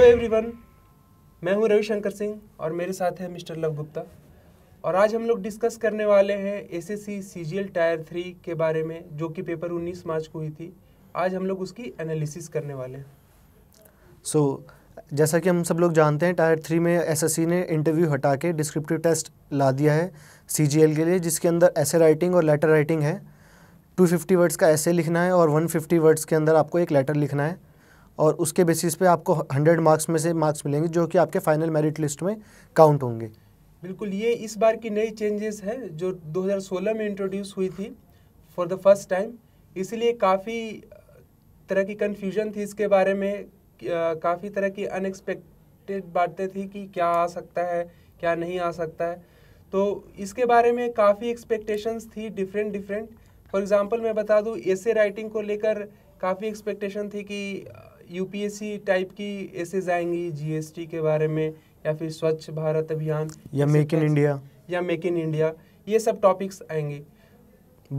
Hello everyone मैं हूं रविशंकर सिंह और मेरे साथ है मिस्टर लव गुप्ता और आज हम लोग डिस्कस करने वाले हैं एस एस टायर थ्री के बारे में जो कि पेपर 19 मार्च को हुई थी आज हम लोग उसकी एनालिसिस करने वाले हैं सो so, जैसा कि हम सब लोग जानते हैं टायर थ्री में एसएससी ने इंटरव्यू हटा के डिस्क्रिप्टिव टेस्ट ला दिया है सीजीएल के लिए जिसके अंदर ऐसे राइटिंग और लेटर राइटिंग है 250 वर्ड्स का ऐसे लिखना है और 150 वर्ड्स के अंदर आपको एक लेटर लिखना है और उसके बेसिस पे आपको 100 मार्क्स में से मार्क्स मिलेंगे जो कि आपके फाइनल मेरिट लिस्ट में काउंट होंगे बिल्कुल ये इस बार की नई चेंजेस है जो 2016 में इंट्रोड्यूस हुई थी फॉर द फर्स्ट टाइम इसलिए काफ़ी तरह की कन्फ्यूजन थी इसके बारे में काफ़ी तरह की अनएक्सपेक्टेड बातें थी कि क्या आ सकता है क्या नहीं आ सकता है तो इसके बारे में काफ़ी एक्सपेक्टेशंस थी डिफरेंट डिफरेंट फॉर एग्जांपल मैं बता दूँ ऐसे राइटिंग को लेकर काफ़ी एक्सपेक्टेशन थी कि यूपीएससी टाइप की एसेज आएंगी जीएसटी के बारे में या फिर स्वच्छ भारत अभियान या मेक इन इंडिया या मेक इन इंडिया ये सब टॉपिक्स आएंगे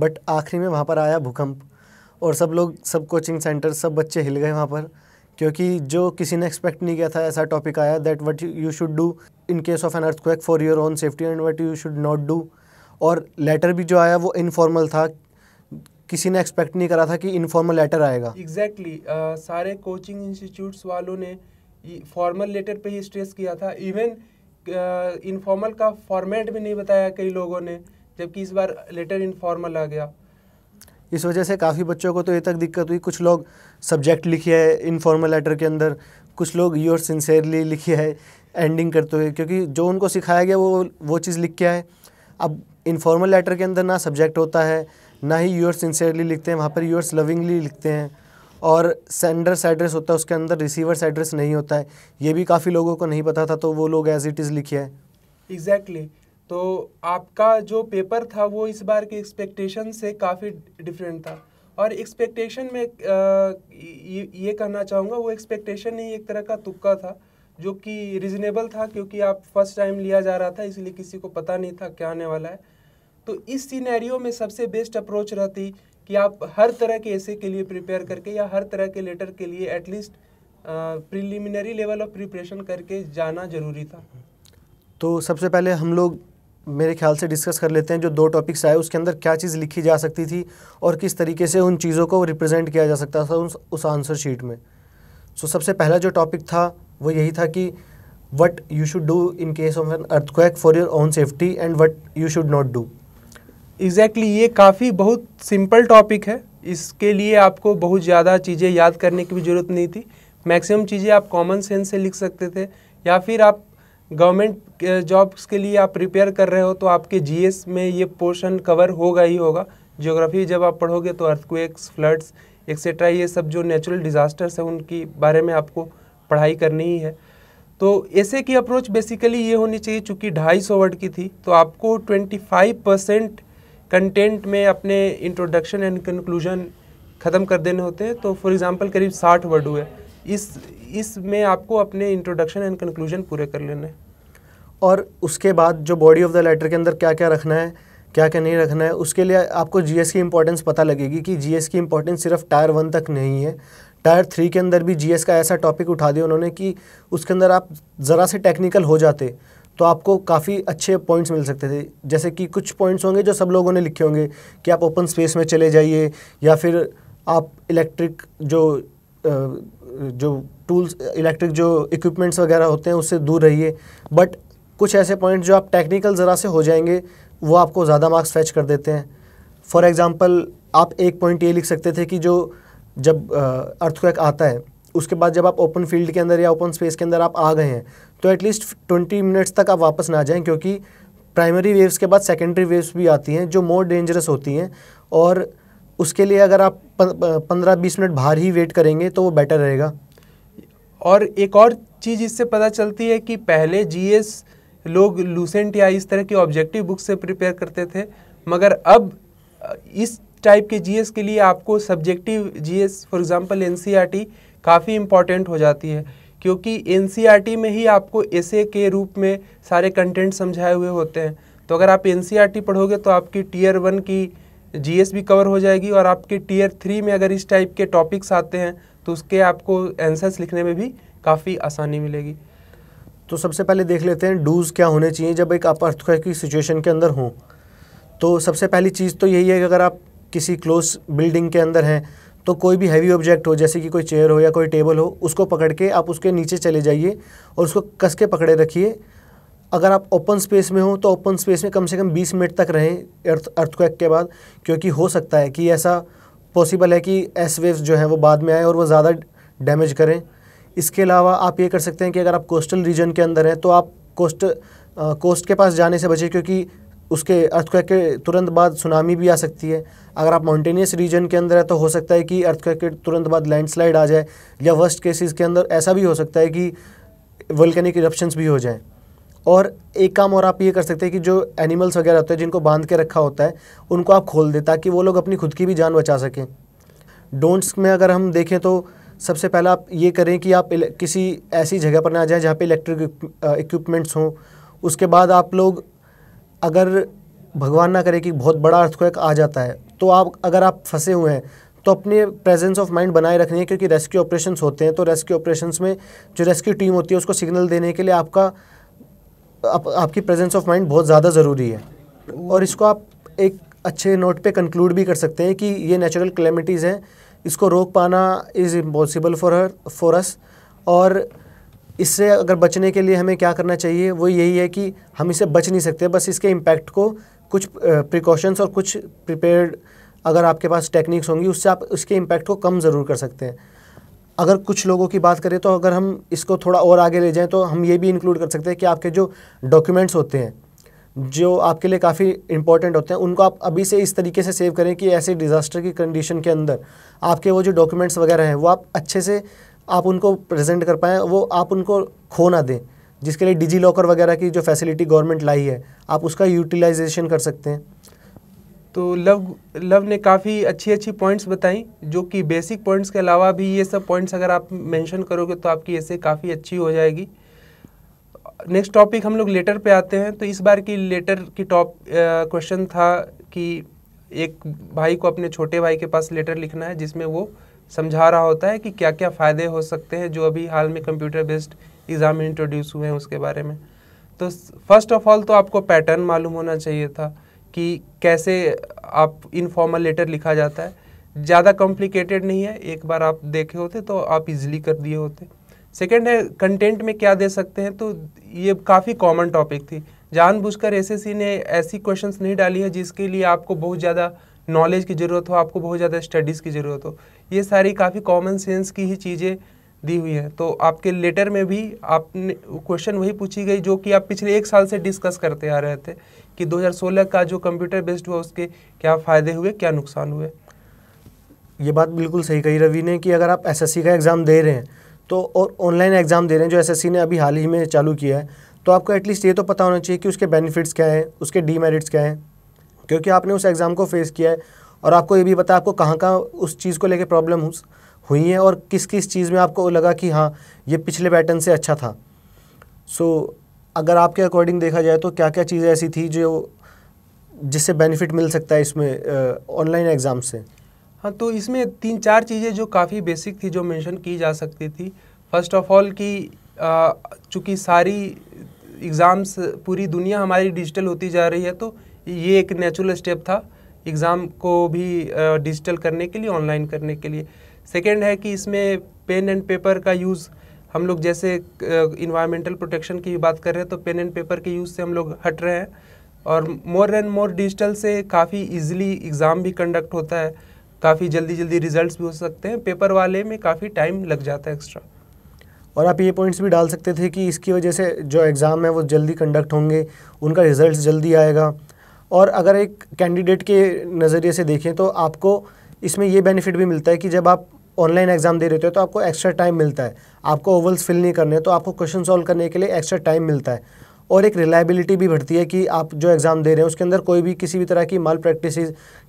बट आखिरी में वहाँ पर आया भूकंप और सब लोग सब कोचिंग सेंटर सब बच्चे हिल गए वहाँ पर क्योंकि जो किसी ने एक्सपेक्ट नहीं किया था ऐसा टॉपिक आया that what you should do in case of an earthquake for your own safety and what you should not do और लेटर भी जो आया वो इनफॉर्मल था किसी ने एक्सपेक्ट नहीं करा था कि इनफॉर्मल लेटर आएगा एग्जैक्टली exactly, uh, सारे कोचिंग इंस्टीट्यूट वालों ने फॉर्मल लेटर पे ही स्ट्रेस किया था इवन इनफॉर्मल uh, का फॉर्मेट भी नहीं बताया कई लोगों ने जबकि इस बार लेटर इनफॉर्मल आ गया इस वजह से काफ़ी बच्चों को तो ये तक दिक्कत हुई कुछ लोग सब्जेक्ट लिखे है इनफॉर्मल लेटर के अंदर कुछ लोग योर सिंसेयरली लिखे है एंडिंग करते हुए क्योंकि जो उनको सिखाया गया वो वो चीज़ लिख के आए अब इनफॉर्मल लेटर के अंदर ना सब्जेक्ट होता है ना ही यूर्स सिंसियरली लिखते हैं वहाँ पर यूर्स लविंगली लिखते हैं और सेंडर्स एड्रेस होता है उसके अंदर रिसीवर्स एड्रेस नहीं होता है ये भी काफ़ी लोगों को नहीं पता था तो वो लोग एज इट इज़ लिखे हैं एग्जैक्टली exactly. तो आपका जो पेपर था वो इस बार के एक्सपेक्टेशन से काफ़ी डिफरेंट था और एक्सपेक्टेशन में ये, ये कहना चाहूँगा वो एक्सपेक्टेशन ही एक तरह का तुक्का था जो कि रिजनेबल था क्योंकि आप फर्स्ट टाइम लिया जा रहा था इसलिए किसी को पता नहीं था क्या आने वाला है तो इस सीनैरियो में सबसे बेस्ट अप्रोच रहती कि आप हर तरह के ऐसे के लिए प्रिपेयर करके या हर तरह के लेटर के लिए at least preliminary level of preparation करके जाना जरूरी था तो सबसे पहले हम लोग मेरे ख्याल से डिस्कस कर लेते हैं जो दो टॉपिक्स आए उसके अंदर क्या चीज़ लिखी जा सकती थी और किस तरीके से उन चीज़ों को रिप्रेजेंट किया जा सकता था उस, उस आंसर शीट में सो so, सबसे पहला जो टॉपिक था वो यही था कि what you should do in case of an earthquake for your own safety and what you should not do exactly exactly ये काफ़ी बहुत सिंपल टॉपिक है इसके लिए आपको बहुत ज़्यादा चीज़ें याद करने की भी ज़रूरत नहीं थी मैक्सिमम चीज़ें आप कॉमन सेंस से लिख सकते थे या फिर आप गवर्नमेंट जॉब्स के लिए आप प्रिपेयर कर रहे हो तो आपके जीएस में ये पोर्शन कवर होगा ही होगा ज्योग्राफी जब आप पढ़ोगे तो अर्थक्वेक्स फ्लड्स एक्सेट्रा ये सब जो नेचुरल डिज़ास्टर्स हैं उनकी बारे में आपको पढ़ाई करनी ही है तो ऐसे की अप्रोच बेसिकली ये होनी चाहिए चूँकि ढाई सौ वर्ड की थी तो आपको ट्वेंटी फाइव परसेंट कंटेंट में अपने इंट्रोडक्शन एंड कंक्लूजन ख़त्म कर देने होते हैं तो फॉर एग्ज़ाम्पल करीब साठ वर्ड हुए इस इसमें आपको अपने इंट्रोडक्शन एंड कंक्लूजन पूरे कर लेने हैं और उसके बाद जो बॉडी ऑफ द लेटर के अंदर क्या क्या रखना है क्या क्या नहीं रखना है उसके लिए आपको जी की इंपॉर्टेंस पता लगेगी कि जी की इंपॉर्टेंस सिर्फ टायर वन तक नहीं है टायर थ्री के अंदर भी जीएस का ऐसा टॉपिक उठा दिया उन्होंने कि उसके अंदर आप ज़रा से टेक्निकल हो जाते तो आपको काफ़ी अच्छे पॉइंट्स मिल सकते थे जैसे कि कुछ पॉइंट्स होंगे जो सब लोगों ने लिखे होंगे कि आप ओपन स्पेस में चले जाइए या फिर आप इलेक्ट्रिक जो जो टूल्स इलेक्ट्रिक जो इक्विपमेंट्स वगैरह होते हैं उससे दूर रहिए बट कुछ ऐसे पॉइंट्स जो आप टेक्निकल ज़रा से हो जाएंगे वो आपको ज़्यादा मार्क्स फैच कर देते हैं फॉर एग्ज़ाम्पल आप एक पॉइंट ये लिख सकते थे कि जो जब अर्थक्वेक आता है उसके बाद जब आप ओपन फील्ड के अंदर या ओपन स्पेस के अंदर आप आ गए हैं तो एटलीस्ट ट्वेंटी मिनट्स तक आप वापस ना जाएँ क्योंकि प्राइमरी वेव्स के बाद सेकेंडरी वेव्स भी आती हैं जो मोर डेंजरस होती हैं और उसके लिए अगर आप पंद्रह बीस मिनट बाहर ही वेट करेंगे तो वो बेटर रहेगा और एक और चीज़ इससे पता चलती है कि पहले जीएस लोग लूसेंट या इस तरह की ऑब्जेक्टिव बुक से प्रिपेयर करते थे मगर अब इस टाइप के जीएस के लिए आपको subjective GS for example NCERT काफ़ी इम्पॉर्टेंट हो जाती है क्योंकि एन e में ही आपको ऐसे के रूप में सारे कंटेंट समझाए हुए होते हैं तो अगर आप एन e पढ़ोगे तो आपकी टीयर वन की एस भी कवर हो जाएगी और आपके टीयर थ्री में अगर इस टाइप के टॉपिक्स आते हैं तो उसके आपको आंसर्स लिखने में भी काफ़ी आसानी मिलेगी तो सबसे पहले देख लेते हैं डूज़ क्या होने चाहिए जब एक आप अर्थक्वेक की सिचुएशन के अंदर हों तो सबसे पहली चीज़ तो यही है कि अगर आप किसी क्लोज बिल्डिंग के अंदर हैं तो कोई भी हैवी ऑब्जेक्ट हो जैसे कि कोई चेयर हो या कोई टेबल हो उसको पकड़ के आप उसके नीचे चले जाइए और उसको कस के पकड़े रखिए अगर आप ओपन स्पेस में हो तो ओपन स्पेस में कम से कम 20 मिनट तक रहें अर्थ अर्थक्वैक के बाद क्योंकि हो सकता है कि ऐसा पॉसिबल है कि एस वेव्स जो है वो बाद में आए और वो ज़्यादा डैमेज करें इसके अलावा आप ये कर सकते हैं कि अगर आप कोस्टल रीजन के अंदर हैं तो आप कोस्ट आ, कोस्ट के पास जाने से बचें क्योंकि उसके अर्थक्वेक के तुरंत बाद सुनामी भी आ सकती है अगर आप माउंटेनियस रीजन के अंदर है तो हो सकता है कि अर्थक्वेक के तुरंत बाद लैंडस्लाइड आ जाए या वर्स्ट केसेस के अंदर ऐसा भी हो सकता है कि वल्कनिक इरप्शंस भी हो जाएँ और एक काम और आप ये कर सकते हैं कि जो एनिमल्स वगैरह होते हैं जिनको बांध के रखा होता है उनको आप खोल दें ताकि वो लोग अपनी खुद की भी जान बचा सकें डोंट्स में अगर हम देखें तो सबसे पहला आप ये करें कि आप किसी ऐसी जगह पर ना जाएं जहाँ पे इलेक्ट्रिक इक्विपमेंट्स हों उसके बाद आप लोग अगर भगवान ना करे कि बहुत बड़ा अर्थक्वेक आ जाता है तो आप अगर आप फंसे हुए हैं तो अपने प्रेजेंस ऑफ माइंड बनाए रखनी है क्योंकि रेस्क्यू ऑपरेशंस होते हैं तो रेस्क्यू ऑपरेशंस में जो रेस्क्यू टीम होती है उसको सिग्नल देने के लिए आपका आप, आपकी प्रेजेंस ऑफ माइंड बहुत ज़्यादा ज़रूरी है और इसको आप एक अच्छे नोट पे कंक्लूड भी कर सकते हैं कि ये नेचुरल क्लेमिटीज़ हैं इसको रोक पाना is impossible for her for us और इससे अगर बचने के लिए हमें क्या करना चाहिए वो यही है कि हम इसे बच नहीं सकते बस इसके इम्पैक्ट को कुछ प्रिकॉशंस और कुछ प्रिपेयर्ड अगर आपके पास टेक्निक्स होंगी उससे आप उसके इम्पैक्ट को कम ज़रूर कर सकते हैं अगर कुछ लोगों की बात करें तो अगर हम इसको थोड़ा और आगे ले जाएं तो हम ये भी इंक्लूड कर सकते हैं कि आपके जो डॉक्यूमेंट्स होते हैं जो आपके लिए काफ़ी इंपॉर्टेंट होते हैं उनको आप अभी से इस तरीके से सेव करें कि ऐसे डिज़ास्टर की कंडीशन के अंदर आपके वो जो डॉक्यूमेंट्स वगैरह हैं वो आप अच्छे से आप उनको प्रेजेंट कर पाएँ वो आप उनको खो ना दें जिसके लिए डिजी लॉकर वगैरह की जो फैसिलिटी गवर्नमेंट लाई है आप उसका यूटिलाइजेशन कर सकते हैं तो लव लव ने काफ़ी अच्छी अच्छी पॉइंट्स बताई जो कि बेसिक पॉइंट्स के अलावा भी ये सब पॉइंट्स अगर आप मेंशन करोगे तो आपकी ऐसे काफ़ी अच्छी हो जाएगी नेक्स्ट टॉपिक हम लोग लेटर पे आते हैं तो इस बार की लेटर की टॉप क्वेश्चन था कि एक भाई को अपने छोटे भाई के पास लेटर लिखना है जिसमें वो समझा रहा होता है कि क्या क्या फ़ायदे हो सकते हैं जो अभी हाल में कंप्यूटर बेस्ड एग्ज़ाम इंट्रोड्यूस हुए हैं उसके बारे में तो फर्स्ट ऑफ ऑल तो आपको पैटर्न मालूम होना चाहिए था कि कैसे आप इनफॉर्मल लेटर लिखा जाता है ज़्यादा कॉम्प्लिकेटेड नहीं है एक बार आप देखे होते तो आप इजीली कर दिए होते सेकेंड है कंटेंट में क्या दे सकते हैं तो ये काफ़ी कॉमन टॉपिक थी जानबूझकर एसएससी ने ऐसी क्वेश्चंस नहीं डाली है जिसके लिए आपको बहुत ज़्यादा नॉलेज की ज़रूरत हो आपको बहुत ज़्यादा स्टडीज़ की ज़रूरत हो ये सारी काफ़ी कॉमन सेंस की ही चीज़ें दी हुई हैं तो आपके लेटर में भी आपने क्वेश्चन वही पूछी गई जो कि आप पिछले एक साल से डिस्कस करते आ रहे थे कि 2016 का जो कंप्यूटर बेस्ड हुआ उसके क्या फ़ायदे हुए क्या नुकसान हुए ये बात बिल्कुल सही कही रवि ने कि अगर आप एस का एग्ज़ाम दे रहे हैं तो और ऑनलाइन एग्ज़ाम दे रहे हैं जो एस ने अभी हाल ही में चालू किया है तो आपको एटलीस्ट ये तो पता होना चाहिए कि उसके बेनिफिट्स क्या हैं उसके डीमेरिट्स क्या हैं क्योंकि आपने उस एग्ज़ाम को फ़ेस किया है और आपको ये भी पता है आपको कहाँ कहाँ उस चीज़ को लेकर प्रॉब्लम हुई है और किस किस चीज़ में आपको लगा कि हाँ ये पिछले पैटर्न से अच्छा था सो so, अगर आपके अकॉर्डिंग देखा जाए तो क्या क्या चीज़ें ऐसी थी जो जिससे बेनिफिट मिल सकता है इसमें ऑनलाइन एग्ज़ाम से हाँ तो इसमें तीन चार चीज़ें जो काफ़ी बेसिक थी जो मेंशन की जा सकती थी फर्स्ट ऑफ ऑल कि चूँकि सारी एग्ज़ाम्स पूरी दुनिया हमारी डिजिटल होती जा रही है तो ये एक नेचुरल स्टेप था एग्ज़ाम को भी डिजिटल करने के लिए ऑनलाइन करने के लिए सेकेंड है कि इसमें पेन एंड पेपर का यूज़ हम लोग जैसे इन्वायरमेंटल प्रोटेक्शन की बात कर रहे हैं तो पेन एंड पेपर के यूज़ से हम लोग हट रहे हैं और मोर एंड मोर डिजिटल से काफ़ी इजीली एग्ज़ाम भी कंडक्ट होता है काफ़ी जल्दी जल्दी रिजल्ट्स भी हो सकते हैं पेपर वाले में काफ़ी टाइम लग जाता है एक्स्ट्रा और आप ये पॉइंट्स भी डाल सकते थे कि इसकी वजह से जो एग्ज़ाम है वो जल्दी कंडक्ट होंगे उनका रिजल्ट जल्दी आएगा और अगर एक कैंडिडेट के नज़रिए से देखें तो आपको इसमें यह बेनिफिट भी मिलता है कि जब आप ऑनलाइन एग्ज़ाम दे रहे होते हो तो आपको एक्स्ट्रा टाइम मिलता है आपको ओवल्स फिल नहीं करने तो आपको क्वेश्चन सॉल्व करने के लिए एक्स्ट्रा टाइम मिलता है और एक रिलायबिलिटी भी बढ़ती है कि आप जो एग्ज़ाम दे रहे हैं उसके अंदर कोई भी किसी भी तरह की माल प्रैक्टिस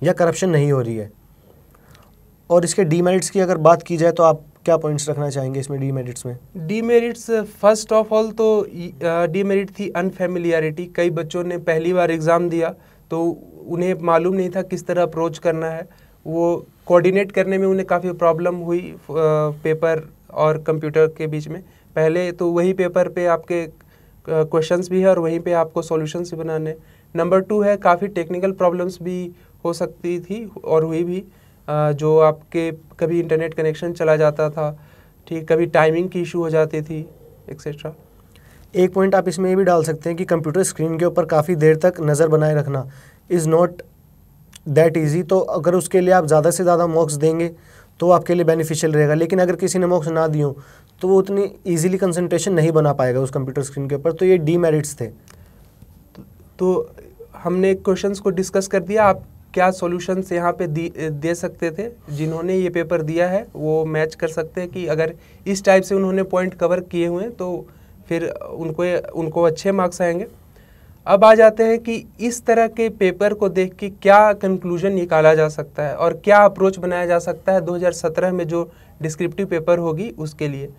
या करप्शन नहीं हो रही है और इसके डीमेरिट्स की अगर बात की जाए तो आप क्या पॉइंट्स रखना चाहेंगे इसमें डीमेरिट्स में डीमेरिट्स फर्स्ट ऑफ ऑल तो डीमेरिट थी अनफेमिलियरिटी कई बच्चों ने पहली बार एग्ज़ाम दिया तो उन्हें मालूम नहीं था किस तरह अप्रोच करना है वो कोऑर्डिनेट करने में उन्हें काफ़ी प्रॉब्लम हुई पेपर और कंप्यूटर के बीच में पहले तो वही पेपर पे आपके क्वेश्चंस भी है और वहीं पे आपको सॉल्यूशंस भी बनाने नंबर टू है काफ़ी टेक्निकल प्रॉब्लम्स भी हो सकती थी और हुई भी जो आपके कभी इंटरनेट कनेक्शन चला जाता था ठीक कभी टाइमिंग की इशू हो जाती थी एक्सेट्रा एक पॉइंट आप इसमें ये भी डाल सकते हैं कि कंप्यूटर स्क्रीन के ऊपर काफ़ी देर तक नज़र बनाए रखना इज़ नॉट दैट ईजी तो अगर उसके लिए आप ज़्यादा से ज़्यादा मॉक्स देंगे तो आपके लिए बेनिफिशियल रहेगा लेकिन अगर किसी ने मॉक्स ना दियो तो वो उतनी ईजिली कंसनट्रेशन नहीं बना पाएगा उस कंप्यूटर स्क्रीन के ऊपर तो ये डीमेरिट्स थे तो हमने क्वेश्चंस को डिस्कस कर दिया आप क्या सॉल्यूशंस यहाँ पे दे सकते थे जिन्होंने ये पेपर दिया है वो मैच कर सकते हैं कि अगर इस टाइप से उन्होंने पॉइंट कवर किए हुए हैं तो फिर उनको उनको अच्छे मार्क्स आएंगे अब आ जाते हैं कि इस तरह के पेपर को देख के क्या कंक्लूजन निकाला जा सकता है और क्या अप्रोच बनाया जा सकता है 2017 में जो डिस्क्रिप्टिव पेपर होगी उसके लिए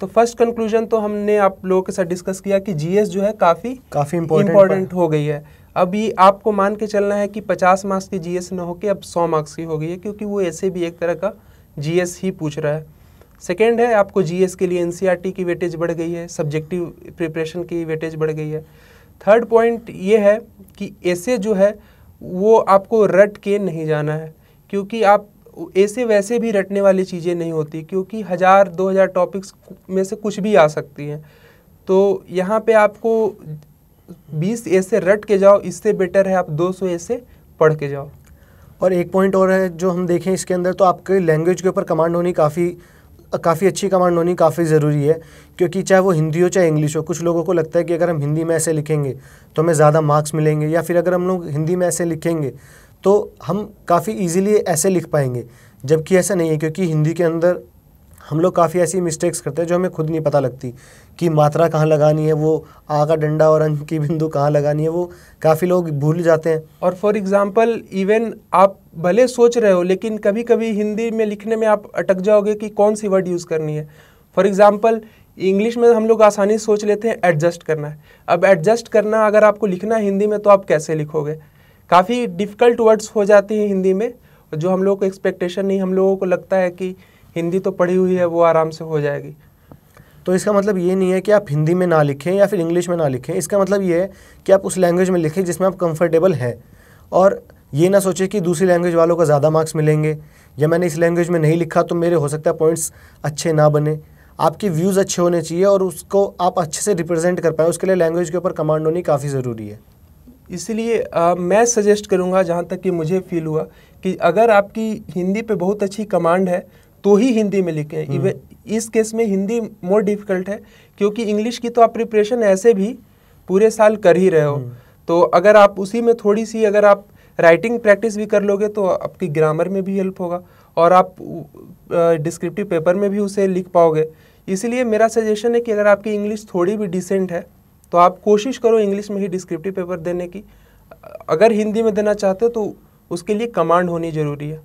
तो फर्स्ट कंक्लूजन तो हमने आप लोगों के साथ डिस्कस किया कि जीएस जो है काफ़ी काफ़ी इम्पोर्टेंट हो गई है अब ये आपको मान के चलना है कि 50 मार्क्स की जीएस ना होकर अब 100 मार्क्स की हो गई है क्योंकि वो ऐसे भी एक तरह का जीएस ही पूछ रहा है सेकेंड है आपको जीएस के लिए एनसीईआरटी e की वेटेज बढ़ गई है सब्जेक्टिव प्रिपरेशन की वेटेज बढ़ गई है थर्ड पॉइंट ये है कि ऐसे जो है वो आपको रट के नहीं जाना है क्योंकि आप ऐसे वैसे भी रटने वाली चीज़ें नहीं होती क्योंकि हज़ार दो हज़ार टॉपिक्स में से कुछ भी आ सकती हैं तो यहाँ पे आपको 20 ऐसे रट के जाओ इससे बेटर है आप 200 ऐसे पढ़ के जाओ और एक पॉइंट और है जो हम देखें इसके अंदर तो आपके लैंग्वेज के ऊपर कमांड होनी काफ़ी काफ़ी अच्छी कमांड होनी काफ़ी ज़रूरी है क्योंकि चाहे वो हिंदी हो चाहे इंग्लिश हो कुछ लोगों को लगता है कि अगर हम हिंदी में ऐसे लिखेंगे तो हमें ज़्यादा मार्क्स मिलेंगे या फिर अगर हम लोग हिंदी में ऐसे लिखेंगे तो हम काफ़ी ईजिली ऐसे लिख पाएंगे जबकि ऐसा नहीं है क्योंकि हिंदी के अंदर हम लोग काफ़ी ऐसी मिस्टेक्स करते हैं जो हमें खुद नहीं पता लगती कि मात्रा कहाँ लगानी है वो आ का डंडा और अंक की बिंदु कहाँ लगानी है वो काफ़ी लोग भूल जाते हैं और फॉर एग्ज़ाम्पल इवन आप भले सोच रहे हो लेकिन कभी कभी हिंदी में लिखने में आप अटक जाओगे कि कौन सी वर्ड यूज़ करनी है फॉर एग्ज़ाम्पल इंग्लिश में हम लोग आसानी से सोच लेते हैं एडजस्ट करना है अब एडजस्ट करना अगर आपको लिखना है हिंदी में तो आप कैसे लिखोगे काफ़ी डिफ़िकल्ट वर्ड्स हो जाती हैं हिंदी में जो हम लोगों को एक्सपेक्टेशन नहीं हम लोगों को लगता है कि हिंदी तो पढ़ी हुई है वो आराम से हो जाएगी तो इसका मतलब ये नहीं है कि आप हिंदी में ना लिखें या फिर इंग्लिश में ना लिखें इसका मतलब ये है कि आप उस लैंग्वेज में लिखें जिसमें आप कंफर्टेबल हैं और ये ना सोचें कि दूसरी लैंग्वेज वालों को ज़्यादा मार्क्स मिलेंगे या मैंने इस लैंग्वेज में नहीं लिखा तो मेरे हो सकता है पॉइंट्स अच्छे ना बने आपके व्यूज़ अच्छे होने चाहिए और उसको आप अच्छे से रिप्रेजेंट कर पाए उसके लिए लैंग्वेज के ऊपर कमांड होनी काफ़ी ज़रूरी है इसलिए मैं सजेस्ट करूँगा जहाँ तक कि मुझे फील हुआ कि अगर आपकी हिंदी पे बहुत अच्छी कमांड है तो ही हिंदी में लिखें इवन हम्म। इस केस में हिंदी मोर डिफिकल्ट है क्योंकि इंग्लिश की तो आप प्रिपरेशन ऐसे भी पूरे साल कर ही रहे हो हम्म। तो अगर आप उसी में थोड़ी सी अगर आप राइटिंग प्रैक्टिस भी कर लोगे तो आपकी ग्रामर में भी हेल्प होगा और आप डिस्क्रिप्टिव पेपर में भी उसे लिख पाओगे इसीलिए मेरा सजेशन है कि अगर आपकी इंग्लिश थोड़ी भी डिसेंट है तो आप कोशिश करो इंग्लिश में ही डिस्क्रिप्टिव पेपर देने की अगर हिंदी में देना चाहते हो तो उसके लिए कमांड होनी ज़रूरी है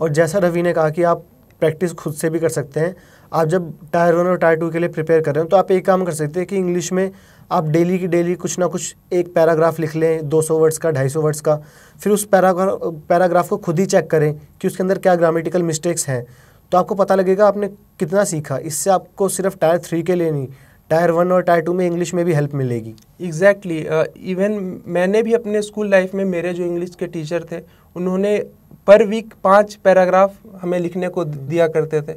और जैसा रवि ने कहा कि आप प्रैक्टिस खुद से भी कर सकते हैं आप जब टायर वन और टायर टू के लिए प्रिपेयर कर रहे हो तो आप एक काम कर सकते हैं कि इंग्लिश में आप डेली की डेली कुछ ना कुछ एक पैराग्राफ लिख लें 200 वर्ड्स का 250 वर्ड्स का फिर उस पैराग्राफ पैराग्राफ को खुद ही चेक करें कि उसके अंदर क्या ग्रामेटिकल मिस्टेक्स हैं तो आपको पता लगेगा आपने कितना सीखा इससे आपको सिर्फ टायर थ्री के लिए नहीं टायर वन और टायर टू में इंग्लिश में भी हेल्प मिलेगी एग्जैक्टली exactly. इवन uh, मैंने भी अपने स्कूल लाइफ में मेरे जो इंग्लिश के टीचर थे उन्होंने पर वीक पाँच पैराग्राफ हमें लिखने को दिया करते थे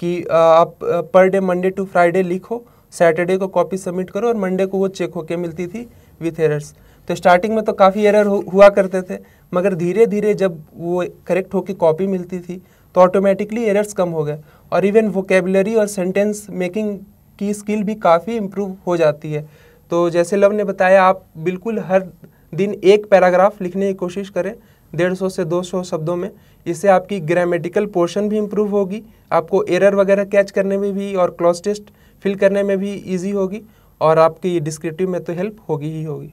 कि आप per day Monday to Friday लिखो सैटरडे को कॉपी सबमिट करो और मंडे को वो चेक होके मिलती थी विथ एरर्स तो स्टार्टिंग में तो काफ़ी एरर हो, हुआ करते थे मगर धीरे धीरे जब वो करेक्ट होके कॉपी मिलती थी तो ऑटोमेटिकली एरर्स कम हो गए और इवन वोकेबलरी और सेंटेंस मेकिंग की स्किल भी काफ़ी इम्प्रूव हो जाती है तो जैसे लव ने बताया आप बिल्कुल हर दिन एक पैराग्राफ लिखने की कोशिश करें डेढ़ सौ से दो सौ शब्दों में इससे आपकी ग्रामेटिकल पोर्शन भी इम्प्रूव होगी आपको एरर वगैरह कैच करने में भी और क्लॉज टेस्ट फिल करने में भी ईजी होगी और आपकी डिस्क्रिप्टिव में तो हेल्प होगी ही होगी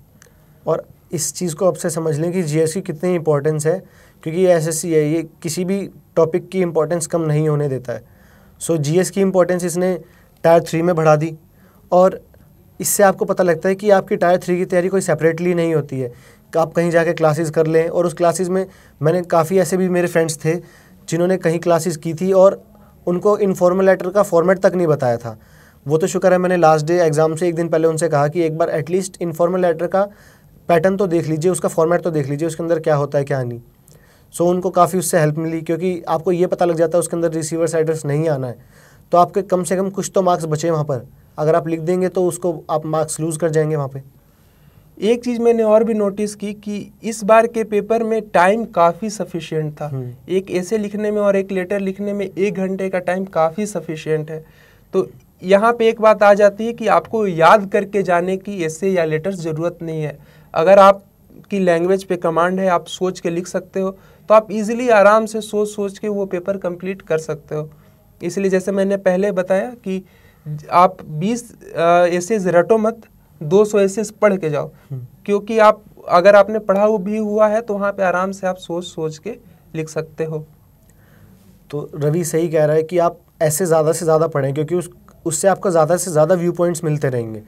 और इस चीज़ को आपसे समझ लें कि एस की कितनी इंपॉर्टेंस है क्योंकि ये सी है ये किसी भी टॉपिक की इंपॉर्टेंस कम नहीं होने देता है सो जी एस की इंपॉर्टेंस इसने टायर थ्री में बढ़ा दी और इससे आपको पता लगता है कि आपकी टायर थ्री की तैयारी कोई सेपरेटली नहीं होती है आप कहीं जाके क्लासेस कर लें और उस क्लासेस में मैंने काफ़ी ऐसे भी मेरे फ्रेंड्स थे जिन्होंने कहीं क्लासेस की थी और उनको इनफॉर्मल लेटर का फॉर्मेट तक नहीं बताया था वो तो शुक्र है मैंने लास्ट डे एग्ज़ाम से एक दिन पहले उनसे कहा कि एक बार एटलीस्ट इनफॉर्मल लेटर का पैटर्न तो देख लीजिए उसका फॉर्मेट तो देख लीजिए उसके अंदर क्या होता है क्या नहीं सो उनको काफ़ी उससे हेल्प मिली क्योंकि आपको ये पता लग जाता है उसके अंदर रिसीवर्स एड्रेस नहीं आना है तो आपके कम से कम कुछ तो मार्क्स बचे वहाँ पर अगर आप लिख देंगे तो उसको आप मार्क्स लूज़ कर जाएंगे वहाँ पर एक चीज़ मैंने और भी नोटिस की कि इस बार के पेपर में टाइम काफ़ी सफिशियंट था हम्म। एक ऐसे लिखने में और एक लेटर लिखने में एक घंटे का टाइम काफ़ी सफिशियंट है तो यहाँ पे एक बात आ जाती है कि आपको याद करके जाने की ऐसे या लेटर ज़रूरत नहीं है अगर आपकी लैंग्वेज पे कमांड है आप सोच के लिख सकते हो तो आप इजीली आराम से सोच सोच के वो पेपर कंप्लीट कर सकते हो इसलिए जैसे मैंने पहले बताया कि आप 20 ऐसे रटो मत दो सौ एसेस पढ़ के जाओ हम्म। क्योंकि आप अगर आपने पढ़ा वो भी हुआ है तो वहाँ पे आराम से आप सोच सोच के लिख सकते हो तो रवि सही कह रहा है कि आप ऐसे ज़्यादा से ज़्यादा पढ़ें क्योंकि उस उससे आपको ज़्यादा से ज़्यादा व्यू पॉइंट्स मिलते रहेंगे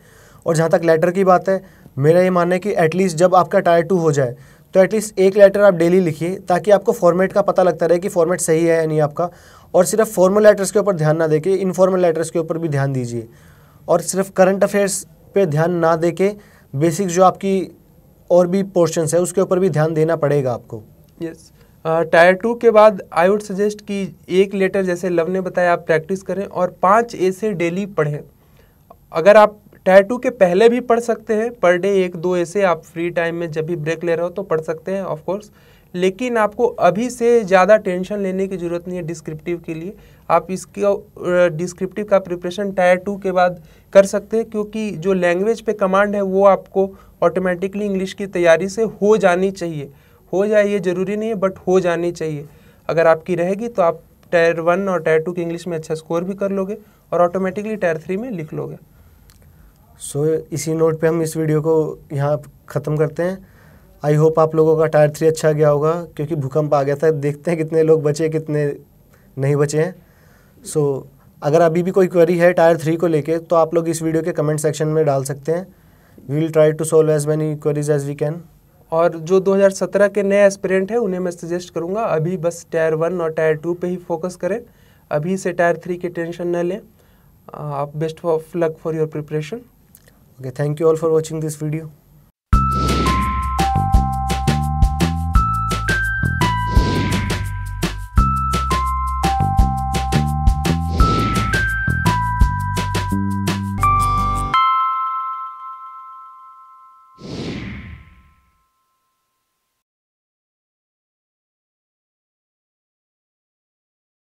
और जहाँ तक लेटर की बात है मेरा ये मानना है कि एटलीस्ट जब आपका टायर टू हो जाए तो एटलीस्ट एक लेटर आप डेली लिखिए ताकि आपको फॉर्मेट का पता लगता रहे कि फॉर्मेट सही है या नहीं आपका और सिर्फ फॉर्मल लेटर्स के ऊपर ध्यान ना देके इनफॉर्मल लेटर्स के ऊपर भी ध्यान दीजिए और सिर्फ करंट अफेयर्स पे ध्यान ना दे के बेसिक जो आपकी और भी पोर्शंस है उसके ऊपर भी ध्यान देना पड़ेगा आपको yes yes. Tier uh, two के बाद आई वुड सजेस्ट कि एक लेटर जैसे लव ने बताया आप प्रैक्टिस करें और पाँच ए से डेली पढ़ें अगर आप टायर टू के पहले भी पढ़ सकते हैं पर डे एक दो ऐसे आप फ्री टाइम में जब भी ब्रेक ले रहे हो तो पढ़ सकते हैं ऑफ कोर्स लेकिन आपको अभी से ज़्यादा टेंशन लेने की ज़रूरत नहीं है डिस्क्रिप्टिव के लिए आप इसके डिस्क्रिप्टिव का प्रिपरेशन टायर टू के बाद कर सकते हैं क्योंकि जो लैंग्वेज पे कमांड है वो आपको ऑटोमेटिकली इंग्लिश की तैयारी से हो जानी चाहिए हो जाए ये ज़रूरी नहीं है बट हो जानी चाहिए अगर आपकी रहेगी तो आप टायर वन और टायर टू की इंग्लिश में अच्छा स्कोर भी कर लोगे और ऑटोमेटिकली टायर थ्री में लिख लोगे सो so, इसी नोट पे हम इस वीडियो को यहाँ ख़त्म करते हैं आई होप आप लोगों का टायर थ्री अच्छा गया होगा क्योंकि भूकंप आ गया था देखते हैं कितने लोग बचे कितने नहीं बचे हैं सो so, अगर अभी भी कोई क्वेरी है टायर थ्री को लेके तो आप लोग इस वीडियो के कमेंट सेक्शन में डाल सकते हैं we will try to solve as many queries as we can और जो 2017 के नए एस्पिरेंट हैं उन्हें मैं सजेस्ट करूंगा अभी बस टायर वन और टायर टू पे ही फोकस करें अभी से टायर थ्री की टेंशन न लें आप best of luck for your preparation okay thank you all for watching this video